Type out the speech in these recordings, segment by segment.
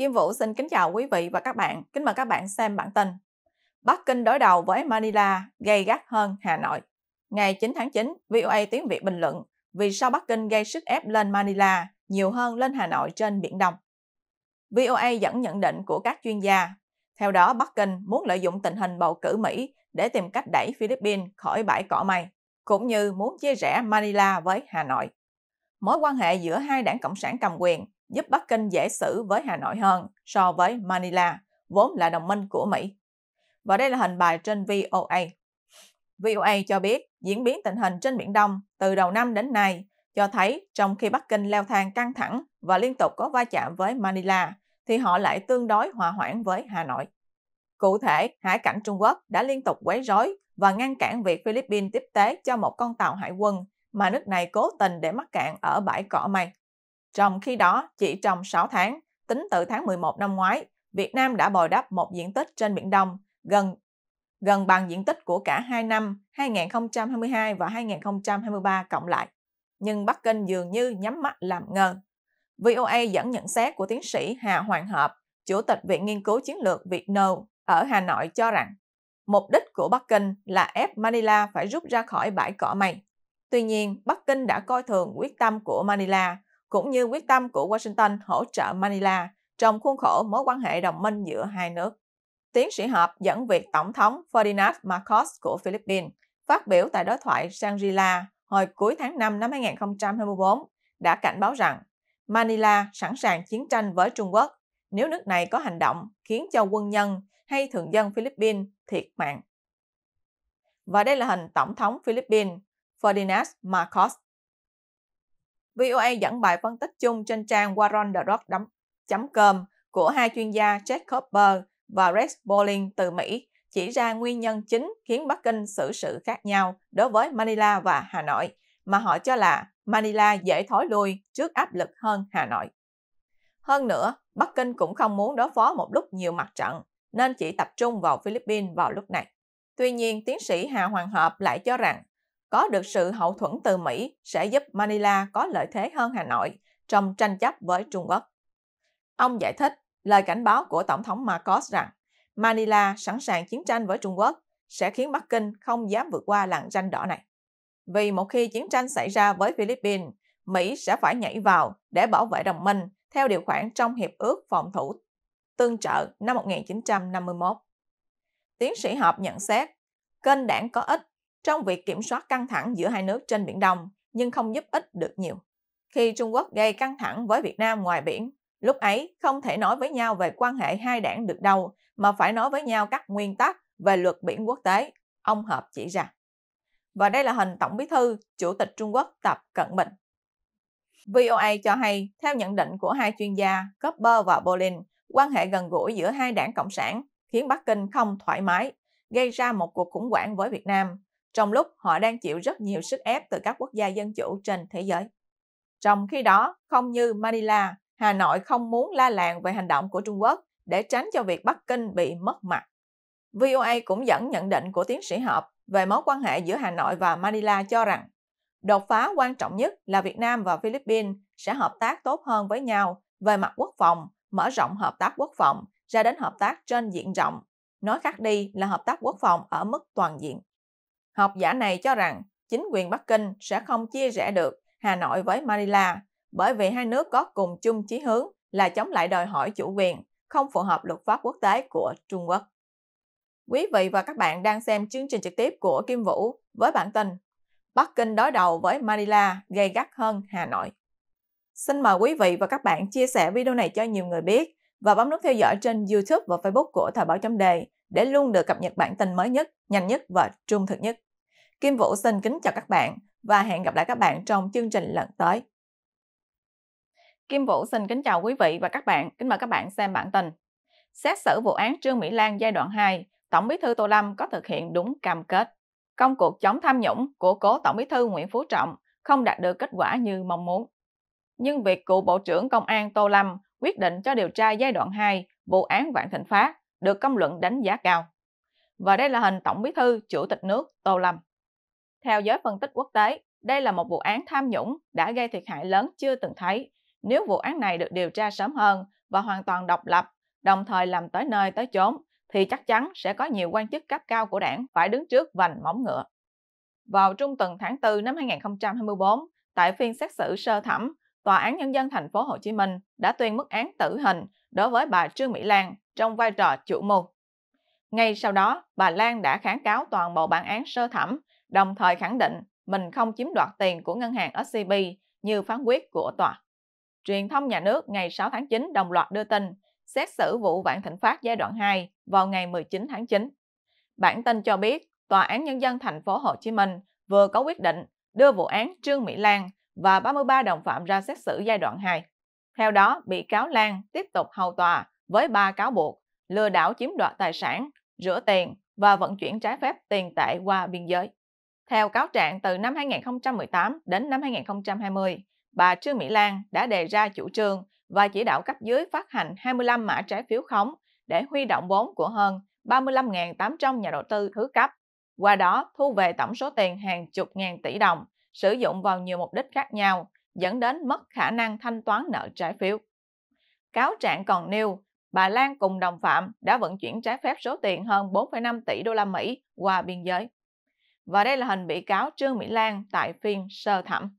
Kim Vũ xin kính chào quý vị và các bạn. Kính mời các bạn xem bản tin. Bắc Kinh đối đầu với Manila gây gắt hơn Hà Nội. Ngày 9 tháng 9, VOA tiếng Việt bình luận vì sao Bắc Kinh gây sức ép lên Manila nhiều hơn lên Hà Nội trên Biển Đông. VOA dẫn nhận định của các chuyên gia. Theo đó, Bắc Kinh muốn lợi dụng tình hình bầu cử Mỹ để tìm cách đẩy Philippines khỏi bãi cỏ mây, cũng như muốn chia rẽ Manila với Hà Nội. Mối quan hệ giữa hai đảng Cộng sản cầm quyền giúp Bắc Kinh dễ xử với Hà Nội hơn so với Manila, vốn là đồng minh của Mỹ. Và đây là hình bài trên VOA. VOA cho biết diễn biến tình hình trên Biển Đông từ đầu năm đến nay cho thấy trong khi Bắc Kinh leo thang căng thẳng và liên tục có va chạm với Manila, thì họ lại tương đối hòa hoãn với Hà Nội. Cụ thể, hải cảnh Trung Quốc đã liên tục quấy rối và ngăn cản việc Philippines tiếp tế cho một con tàu hải quân mà nước này cố tình để mắc cạn ở bãi cỏ mây. Trong khi đó, chỉ trong 6 tháng, tính từ tháng 11 năm ngoái, Việt Nam đã bồi đắp một diện tích trên Biển Đông gần gần bằng diện tích của cả hai năm 2022 và 2023 cộng lại. Nhưng Bắc Kinh dường như nhắm mắt làm ngơ. VOA dẫn nhận xét của tiến sĩ Hà Hoàng Hợp, Chủ tịch Viện Nghiên cứu Chiến lược Việt Nâu ở Hà Nội cho rằng mục đích của Bắc Kinh là ép Manila phải rút ra khỏi bãi cỏ mây. Tuy nhiên, Bắc Kinh đã coi thường quyết tâm của Manila cũng như quyết tâm của Washington hỗ trợ Manila trong khuôn khổ mối quan hệ đồng minh giữa hai nước. Tiến sĩ họp dẫn việc Tổng thống Ferdinand Marcos của Philippines phát biểu tại đối thoại Shangri-La hồi cuối tháng 5 năm 2024 đã cảnh báo rằng Manila sẵn sàng chiến tranh với Trung Quốc nếu nước này có hành động khiến cho quân nhân hay thường dân Philippines thiệt mạng. Và đây là hình Tổng thống Philippines Ferdinand Marcos VOA dẫn bài phân tích chung trên trang warrondrop.com của hai chuyên gia Jack Cooper và Rex Bowling từ Mỹ chỉ ra nguyên nhân chính khiến Bắc Kinh xử sự khác nhau đối với Manila và Hà Nội, mà họ cho là Manila dễ thối lui trước áp lực hơn Hà Nội. Hơn nữa, Bắc Kinh cũng không muốn đối phó một lúc nhiều mặt trận, nên chỉ tập trung vào Philippines vào lúc này. Tuy nhiên, tiến sĩ Hà Hoàng Hợp lại cho rằng có được sự hậu thuẫn từ Mỹ sẽ giúp Manila có lợi thế hơn Hà Nội trong tranh chấp với Trung Quốc. Ông giải thích lời cảnh báo của Tổng thống Marcos rằng Manila sẵn sàng chiến tranh với Trung Quốc sẽ khiến Bắc Kinh không dám vượt qua làn ranh đỏ này. Vì một khi chiến tranh xảy ra với Philippines, Mỹ sẽ phải nhảy vào để bảo vệ đồng minh theo điều khoản trong Hiệp ước Phòng thủ Tương trợ năm 1951. Tiến sĩ Hợp nhận xét, kênh đảng có ích trong việc kiểm soát căng thẳng giữa hai nước trên Biển Đông, nhưng không giúp ích được nhiều. Khi Trung Quốc gây căng thẳng với Việt Nam ngoài biển, lúc ấy không thể nói với nhau về quan hệ hai đảng được đâu, mà phải nói với nhau các nguyên tắc về luật biển quốc tế, ông Hợp chỉ ra. Và đây là hình Tổng bí thư, Chủ tịch Trung Quốc Tập Cận Bình. VOA cho hay, theo nhận định của hai chuyên gia, Copper và Bolin, quan hệ gần gũi giữa hai đảng Cộng sản khiến Bắc Kinh không thoải mái, gây ra một cuộc khủng hoảng với Việt Nam trong lúc họ đang chịu rất nhiều sức ép từ các quốc gia dân chủ trên thế giới. Trong khi đó, không như Manila, Hà Nội không muốn la làng về hành động của Trung Quốc để tránh cho việc Bắc Kinh bị mất mặt. VOA cũng dẫn nhận định của tiến sĩ Hợp về mối quan hệ giữa Hà Nội và Manila cho rằng đột phá quan trọng nhất là Việt Nam và Philippines sẽ hợp tác tốt hơn với nhau về mặt quốc phòng, mở rộng hợp tác quốc phòng ra đến hợp tác trên diện rộng. Nói khác đi là hợp tác quốc phòng ở mức toàn diện. Học giả này cho rằng chính quyền Bắc Kinh sẽ không chia rẽ được Hà Nội với Manila bởi vì hai nước có cùng chung chí hướng là chống lại đòi hỏi chủ quyền, không phù hợp luật pháp quốc tế của Trung Quốc. Quý vị và các bạn đang xem chương trình trực tiếp của Kim Vũ với bản tin Bắc Kinh đối đầu với Manila gây gắt hơn Hà Nội. Xin mời quý vị và các bạn chia sẻ video này cho nhiều người biết và bấm nút theo dõi trên YouTube và Facebook của Thời báo chấm đề để luôn được cập nhật bản tin mới nhất, nhanh nhất và trung thực nhất. Kim Vũ xin kính chào các bạn và hẹn gặp lại các bạn trong chương trình lần tới. Kim Vũ xin kính chào quý vị và các bạn, kính mời các bạn xem bản tin. Xét xử vụ án Trương Mỹ Lan giai đoạn 2, Tổng bí thư Tô Lâm có thực hiện đúng cam kết. Công cuộc chống tham nhũng của cố Tổng bí thư Nguyễn Phú Trọng không đạt được kết quả như mong muốn. Nhưng việc cựu Bộ trưởng Công an Tô Lâm quyết định cho điều tra giai đoạn 2 vụ án Vạn Thịnh Phát được công luận đánh giá cao. Và đây là hình Tổng bí thư Chủ tịch nước Tô Lâm. Theo giới phân tích quốc tế, đây là một vụ án tham nhũng đã gây thiệt hại lớn chưa từng thấy. Nếu vụ án này được điều tra sớm hơn và hoàn toàn độc lập, đồng thời làm tới nơi tới chốn, thì chắc chắn sẽ có nhiều quan chức cấp cao của đảng phải đứng trước vành móng ngựa. Vào trung tuần tháng 4 năm 2024, tại phiên xét xử sơ thẩm, Tòa án Nhân dân thành phố Hồ Chí Minh đã tuyên mức án tử hình đối với bà Trương Mỹ Lan trong vai trò chủ mưu. Ngay sau đó, bà Lan đã kháng cáo toàn bộ bản án sơ thẩm đồng thời khẳng định mình không chiếm đoạt tiền của ngân hàng SCB như phán quyết của tòa. Truyền thông nhà nước ngày 6 tháng 9 đồng loạt đưa tin xét xử vụ Vạn Thịnh Phát giai đoạn 2 vào ngày 19 tháng 9. Bản tin cho biết Tòa án Nhân dân thành phố Hồ Chí Minh vừa có quyết định đưa vụ án Trương Mỹ Lan và 33 đồng phạm ra xét xử giai đoạn 2. Theo đó, bị cáo Lan tiếp tục hầu tòa với 3 cáo buộc lừa đảo chiếm đoạt tài sản, rửa tiền và vận chuyển trái phép tiền tệ qua biên giới. Theo cáo trạng, từ năm 2018 đến năm 2020, bà Trương Mỹ Lan đã đề ra chủ trương và chỉ đạo cấp dưới phát hành 25 mã trái phiếu khống để huy động vốn của hơn 35.800 nhà đầu tư thứ cấp, qua đó thu về tổng số tiền hàng chục ngàn tỷ đồng, sử dụng vào nhiều mục đích khác nhau, dẫn đến mất khả năng thanh toán nợ trái phiếu. Cáo trạng còn nêu, bà Lan cùng đồng phạm đã vận chuyển trái phép số tiền hơn 4,5 tỷ đô la Mỹ qua biên giới và đây là hình bị cáo Trương Mỹ Lan tại phiên sơ thẩm.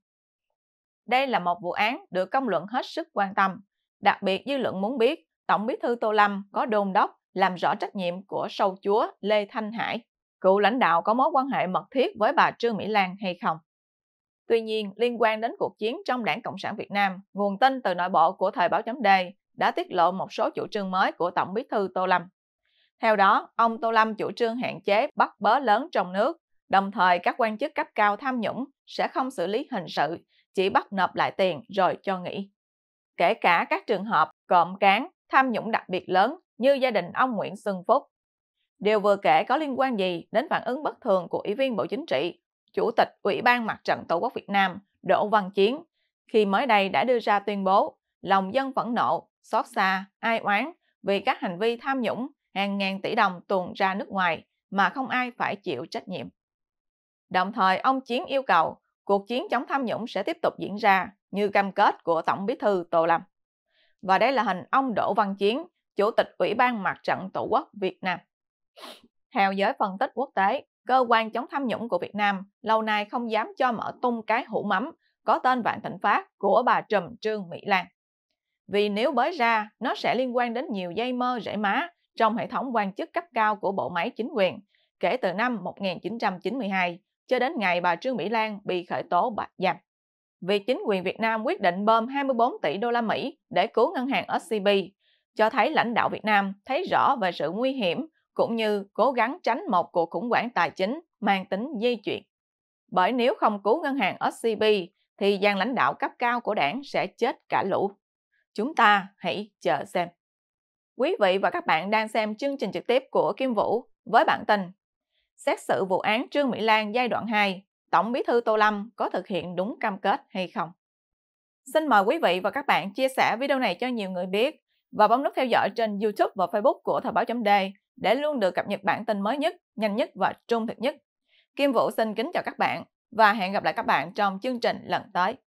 Đây là một vụ án được công luận hết sức quan tâm, đặc biệt dư luận muốn biết Tổng bí thư Tô Lâm có đôn đốc làm rõ trách nhiệm của sâu chúa Lê Thanh Hải, cựu lãnh đạo có mối quan hệ mật thiết với bà Trương Mỹ Lan hay không. Tuy nhiên, liên quan đến cuộc chiến trong đảng Cộng sản Việt Nam, nguồn tin từ nội bộ của thời báo chấm đề đã tiết lộ một số chủ trương mới của Tổng bí thư Tô Lâm. Theo đó, ông Tô Lâm chủ trương hạn chế bắt bớ lớn trong nước Đồng thời, các quan chức cấp cao tham nhũng sẽ không xử lý hình sự, chỉ bắt nộp lại tiền rồi cho nghỉ. Kể cả các trường hợp cộm cán, tham nhũng đặc biệt lớn như gia đình ông Nguyễn Xuân Phúc. Điều vừa kể có liên quan gì đến phản ứng bất thường của Ủy viên Bộ Chính trị, Chủ tịch Ủy ban Mặt trận Tổ quốc Việt Nam Đỗ Văn Chiến khi mới đây đã đưa ra tuyên bố lòng dân phẫn nộ, xót xa, ai oán vì các hành vi tham nhũng hàng ngàn tỷ đồng tuồn ra nước ngoài mà không ai phải chịu trách nhiệm. Đồng thời, ông Chiến yêu cầu cuộc chiến chống tham nhũng sẽ tiếp tục diễn ra như cam kết của Tổng bí thư Tô Lâm. Và đây là hình ông Đỗ Văn Chiến, Chủ tịch Ủy ban Mặt trận Tổ quốc Việt Nam. Theo giới phân tích quốc tế, cơ quan chống tham nhũng của Việt Nam lâu nay không dám cho mở tung cái hũ mắm có tên Vạn Thịnh Phát của bà Trùm Trương Mỹ Lan. Vì nếu bới ra, nó sẽ liên quan đến nhiều dây mơ rễ má trong hệ thống quan chức cấp cao của bộ máy chính quyền kể từ năm 1992 cho đến ngày bà Trương Mỹ Lan bị khởi tố bắt giam. việc chính quyền Việt Nam quyết định bơm 24 tỷ đô la Mỹ để cứu ngân hàng SCB, cho thấy lãnh đạo Việt Nam thấy rõ về sự nguy hiểm cũng như cố gắng tránh một cuộc khủng hoảng tài chính mang tính dây chuyển. Bởi nếu không cứu ngân hàng SCB thì gian lãnh đạo cấp cao của đảng sẽ chết cả lũ. Chúng ta hãy chờ xem. Quý vị và các bạn đang xem chương trình trực tiếp của Kim Vũ với bản tin xét xử vụ án Trương Mỹ Lan giai đoạn 2, Tổng Bí thư Tô Lâm có thực hiện đúng cam kết hay không. Xin mời quý vị và các bạn chia sẻ video này cho nhiều người biết và bấm nút theo dõi trên YouTube và Facebook của Thời báo chấm .d để luôn được cập nhật bản tin mới nhất, nhanh nhất và trung thực nhất. Kim Vũ xin kính chào các bạn và hẹn gặp lại các bạn trong chương trình lần tới.